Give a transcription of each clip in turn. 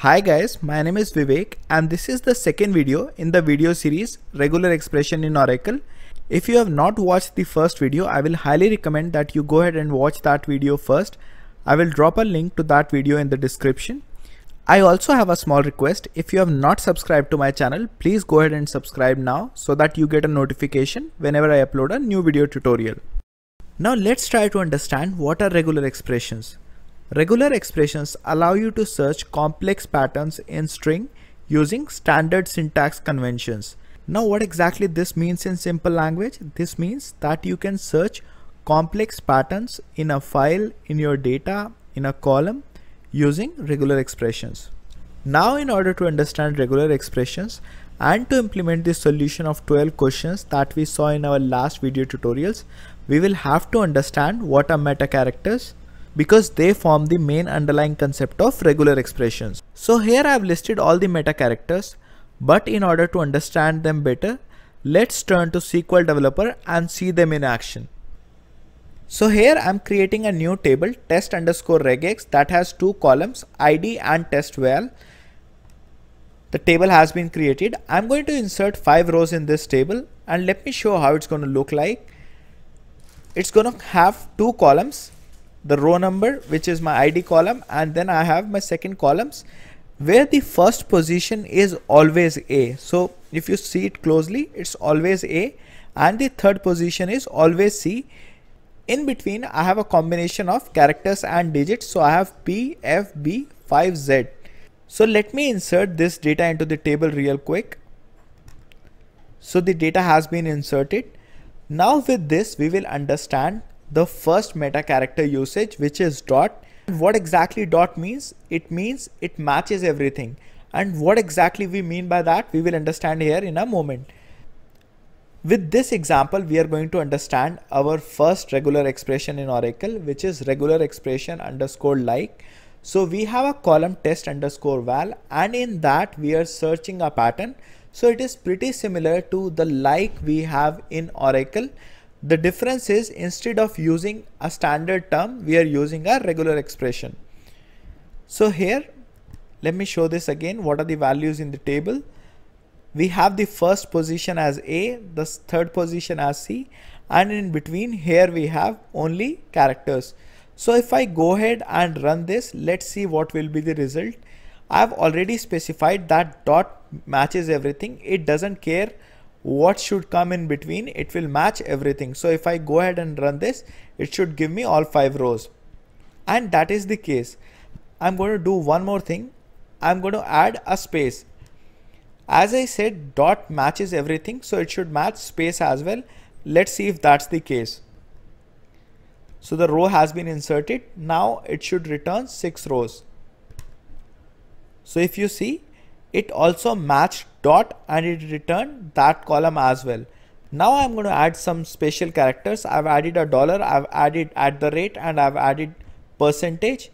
Hi guys, my name is Vivek and this is the second video in the video series Regular Expression in Oracle. If you have not watched the first video, I will highly recommend that you go ahead and watch that video first. I will drop a link to that video in the description. I also have a small request. If you have not subscribed to my channel, please go ahead and subscribe now so that you get a notification whenever I upload a new video tutorial. Now let's try to understand what are regular expressions. Regular expressions allow you to search complex patterns in string using standard syntax conventions. Now what exactly this means in simple language? This means that you can search complex patterns in a file, in your data, in a column using regular expressions. Now in order to understand regular expressions and to implement the solution of 12 questions that we saw in our last video tutorials, we will have to understand what are meta characters, because they form the main underlying concept of regular expressions. So here I have listed all the meta characters, but in order to understand them better, let's turn to SQL developer and see them in action. So here I'm creating a new table test underscore regex that has two columns id and test val. The table has been created. I'm going to insert five rows in this table and let me show how it's going to look like. It's going to have two columns the row number which is my id column and then i have my second columns where the first position is always a so if you see it closely it's always a and the third position is always c in between i have a combination of characters and digits so i have p f b 5 z so let me insert this data into the table real quick so the data has been inserted now with this we will understand the first meta character usage, which is dot. What exactly dot means? It means it matches everything. And what exactly we mean by that, we will understand here in a moment. With this example, we are going to understand our first regular expression in Oracle, which is regular expression underscore like. So we have a column test underscore val and in that we are searching a pattern. So it is pretty similar to the like we have in Oracle. The difference is instead of using a standard term, we are using a regular expression. So here, let me show this again. What are the values in the table? We have the first position as A, the third position as C, and in between here we have only characters. So if I go ahead and run this, let's see what will be the result. I've already specified that dot matches everything. It doesn't care what should come in between it will match everything so if I go ahead and run this it should give me all five rows and that is the case I'm going to do one more thing I'm going to add a space as I said dot matches everything so it should match space as well let's see if that's the case so the row has been inserted now it should return six rows so if you see it also matched dot and it returned that column as well. Now I'm going to add some special characters. I've added a dollar, I've added at the rate and I've added percentage.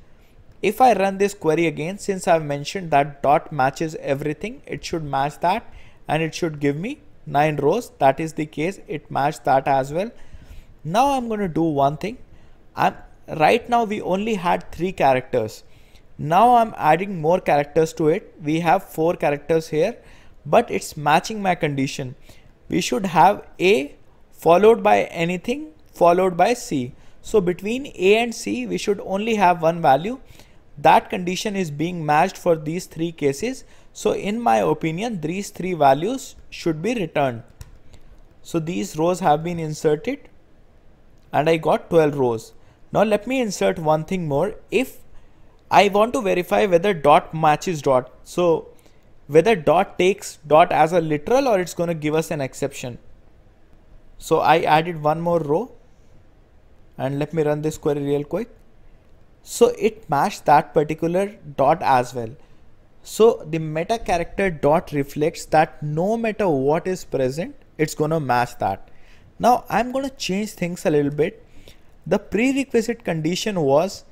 If I run this query again, since I've mentioned that dot matches everything, it should match that and it should give me nine rows. That is the case. It matched that as well. Now I'm going to do one thing. I'm right now we only had three characters. Now I'm adding more characters to it. We have four characters here but it's matching my condition. We should have A followed by anything followed by C. So between A and C, we should only have one value. That condition is being matched for these three cases. So in my opinion, these three values should be returned. So these rows have been inserted and I got 12 rows. Now let me insert one thing more. If I want to verify whether dot matches dot. So whether dot takes dot as a literal or it's going to give us an exception. So I added one more row and let me run this query real quick. So it matched that particular dot as well. So the meta character dot reflects that no matter what is present, it's going to match that. Now I'm going to change things a little bit. The prerequisite condition was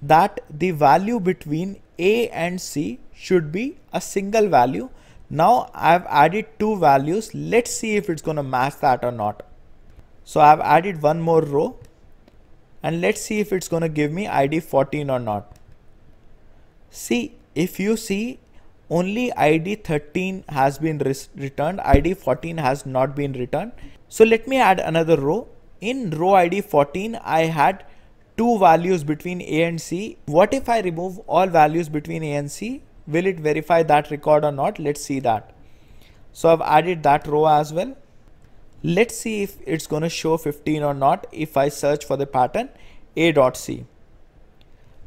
that the value between A and C should be a single value. Now I've added two values. Let's see if it's going to match that or not. So I've added one more row and let's see if it's going to give me ID 14 or not. See, if you see only ID 13 has been returned, ID 14 has not been returned. So let me add another row. In row ID 14, I had two values between A and C. What if I remove all values between A and C? Will it verify that record or not? Let's see that. So I've added that row as well. Let's see if it's going to show 15 or not if I search for the pattern a dot c.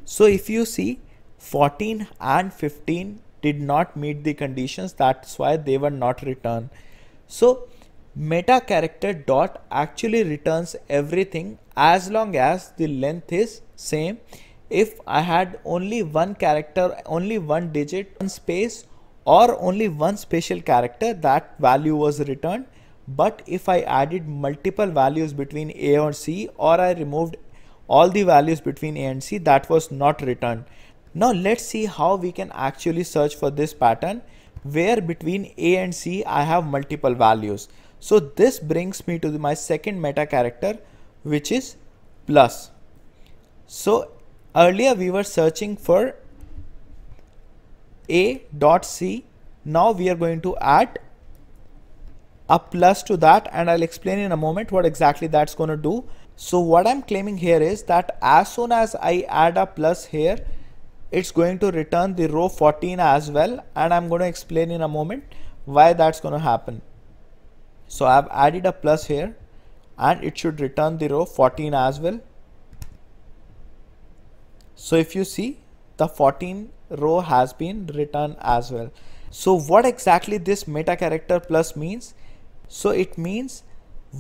So if you see 14 and 15 did not meet the conditions that's why they were not returned. So meta character dot actually returns everything as long as the length is same if I had only one character, only one digit, one space or only one special character that value was returned. But if I added multiple values between A or C or I removed all the values between A and C that was not returned. Now let's see how we can actually search for this pattern where between A and C I have multiple values. So this brings me to my second meta character which is plus. So Earlier we were searching for a dot c. Now we are going to add a plus to that and I'll explain in a moment what exactly that's going to do. So what I'm claiming here is that as soon as I add a plus here, it's going to return the row 14 as well and I'm going to explain in a moment why that's going to happen. So I've added a plus here and it should return the row 14 as well. So if you see the 14 row has been written as well. So what exactly this meta character plus means? So it means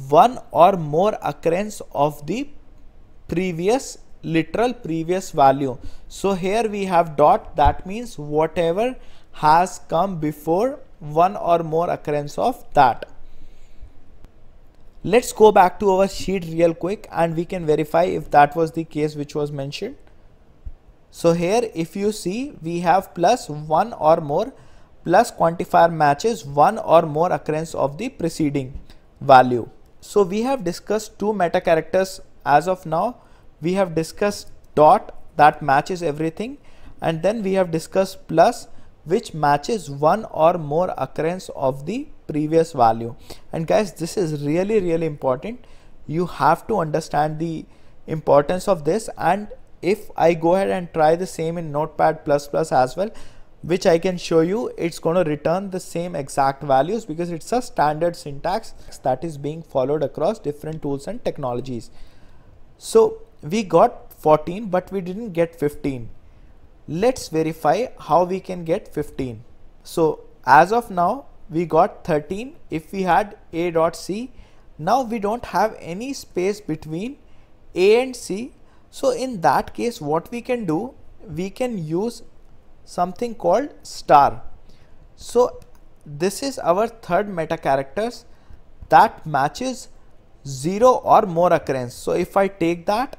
one or more occurrence of the previous literal previous value. So here we have dot that means whatever has come before one or more occurrence of that. Let's go back to our sheet real quick and we can verify if that was the case which was mentioned. So here if you see we have plus one or more plus quantifier matches one or more occurrence of the preceding value. So we have discussed two meta characters as of now. We have discussed dot that matches everything and then we have discussed plus which matches one or more occurrence of the previous value and guys this is really really important you have to understand the importance of this and if I go ahead and try the same in notepad++ as well which I can show you it's going to return the same exact values because it's a standard syntax that is being followed across different tools and technologies. So we got 14 but we didn't get 15. Let's verify how we can get 15. So as of now we got 13 if we had a dot c. Now we don't have any space between a and c so in that case what we can do we can use something called star. So this is our third meta characters that matches 0 or more occurrence. So if I take that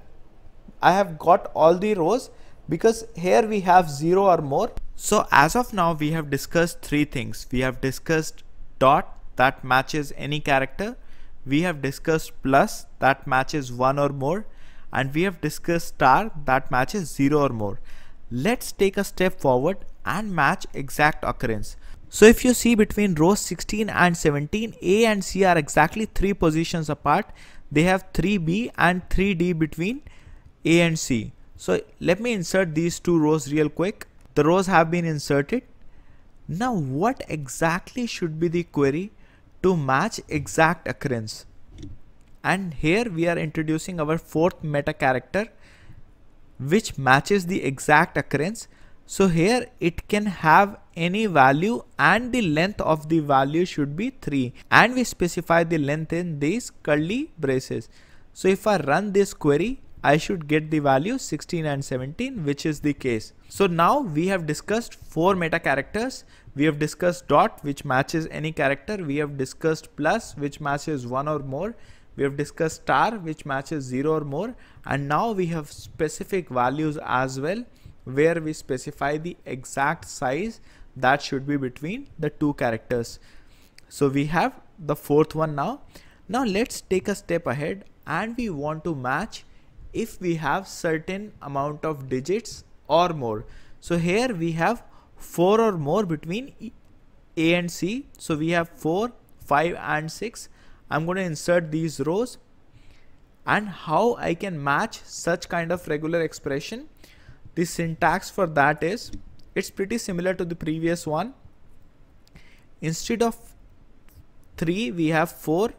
I have got all the rows because here we have 0 or more. So as of now we have discussed three things. We have discussed dot that matches any character. We have discussed plus that matches one or more and we have discussed star that matches 0 or more. Let's take a step forward and match exact occurrence. So if you see between rows 16 and 17, A and C are exactly 3 positions apart. They have 3B and 3D between A and C. So let me insert these two rows real quick. The rows have been inserted. Now what exactly should be the query to match exact occurrence? and here we are introducing our fourth meta character which matches the exact occurrence so here it can have any value and the length of the value should be 3 and we specify the length in these curly braces so if I run this query I should get the value 16 and 17 which is the case. So now we have discussed four meta characters. We have discussed dot which matches any character. We have discussed plus which matches one or more we have discussed star which matches 0 or more and now we have specific values as well where we specify the exact size that should be between the two characters. So we have the fourth one now. Now let's take a step ahead and we want to match if we have certain amount of digits or more. So here we have four or more between A and C. So we have four, five and six I'm going to insert these rows and how I can match such kind of regular expression. The syntax for that is it's pretty similar to the previous one. Instead of 3 we have 4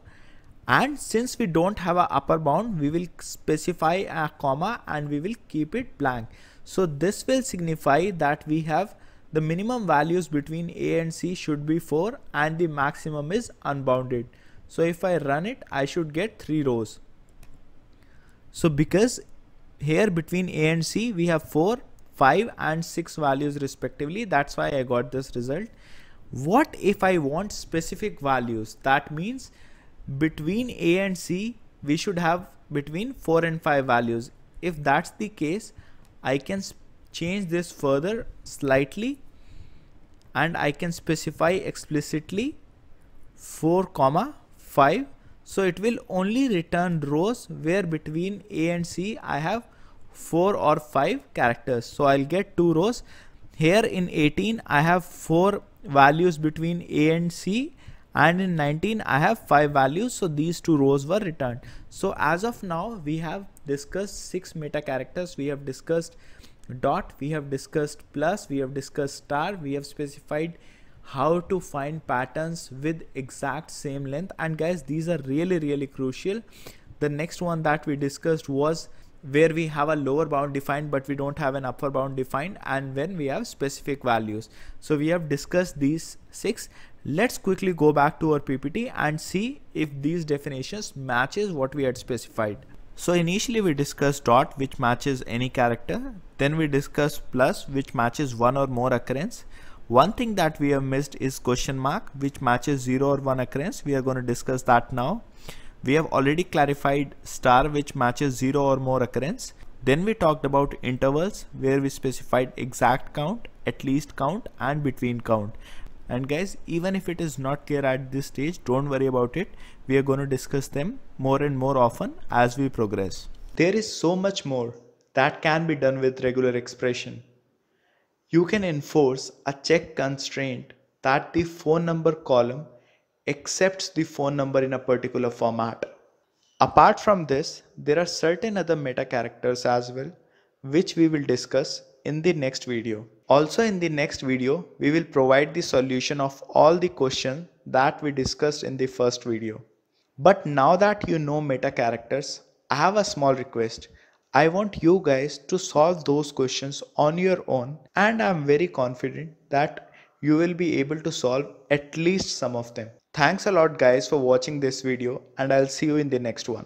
and since we don't have a upper bound we will specify a comma and we will keep it blank. So this will signify that we have the minimum values between A and C should be 4 and the maximum is unbounded. So if I run it, I should get three rows. So because here between A and C, we have four, five and six values respectively. That's why I got this result. What if I want specific values? That means between A and C, we should have between four and five values. If that's the case, I can change this further slightly and I can specify explicitly 4 comma 5 so it will only return rows where between A and C I have 4 or 5 characters. So I'll get 2 rows. Here in 18 I have 4 values between A and C and in 19 I have 5 values so these 2 rows were returned. So as of now we have discussed 6 meta characters. We have discussed dot, we have discussed plus, we have discussed star, we have specified how to find patterns with exact same length and guys these are really really crucial the next one that we discussed was where we have a lower bound defined but we don't have an upper bound defined and when we have specific values so we have discussed these six let's quickly go back to our ppt and see if these definitions matches what we had specified so initially we discussed dot which matches any character then we discussed plus which matches one or more occurrence one thing that we have missed is question mark which matches 0 or 1 occurrence. We are going to discuss that now. We have already clarified star which matches 0 or more occurrence. Then we talked about intervals where we specified exact count, at least count and between count. And guys, even if it is not clear at this stage, don't worry about it. We are going to discuss them more and more often as we progress. There is so much more that can be done with regular expression. You can enforce a check constraint that the phone number column accepts the phone number in a particular format. Apart from this, there are certain other meta characters as well, which we will discuss in the next video. Also in the next video, we will provide the solution of all the questions that we discussed in the first video. But now that you know meta characters, I have a small request. I want you guys to solve those questions on your own and I'm very confident that you will be able to solve at least some of them. Thanks a lot guys for watching this video and I'll see you in the next one.